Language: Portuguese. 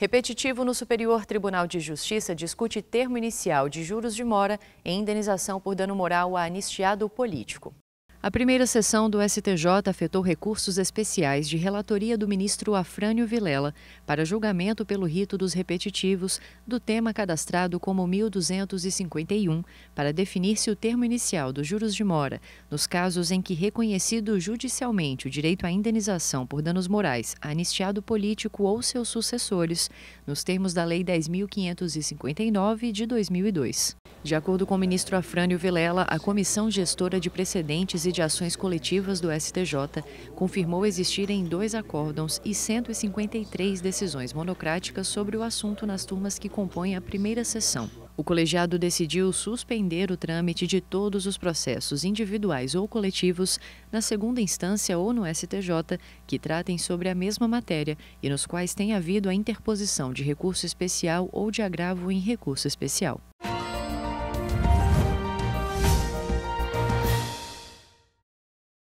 Repetitivo no Superior Tribunal de Justiça discute termo inicial de juros de mora e indenização por dano moral a anistiado político. A primeira sessão do STJ afetou recursos especiais de relatoria do ministro Afrânio Vilela para julgamento pelo rito dos repetitivos do tema cadastrado como 1251 para definir se o termo inicial dos juros de mora, nos casos em que reconhecido judicialmente o direito à indenização por danos morais a anistiado político ou seus sucessores, nos termos da Lei 10.559 de 2002. De acordo com o ministro Afrânio Vilela, a Comissão Gestora de Precedentes e de Ações Coletivas do STJ confirmou existirem dois acórdãos e 153 decisões monocráticas sobre o assunto nas turmas que compõem a primeira sessão. O colegiado decidiu suspender o trâmite de todos os processos individuais ou coletivos na segunda instância ou no STJ que tratem sobre a mesma matéria e nos quais tenha havido a interposição de recurso especial ou de agravo em recurso especial.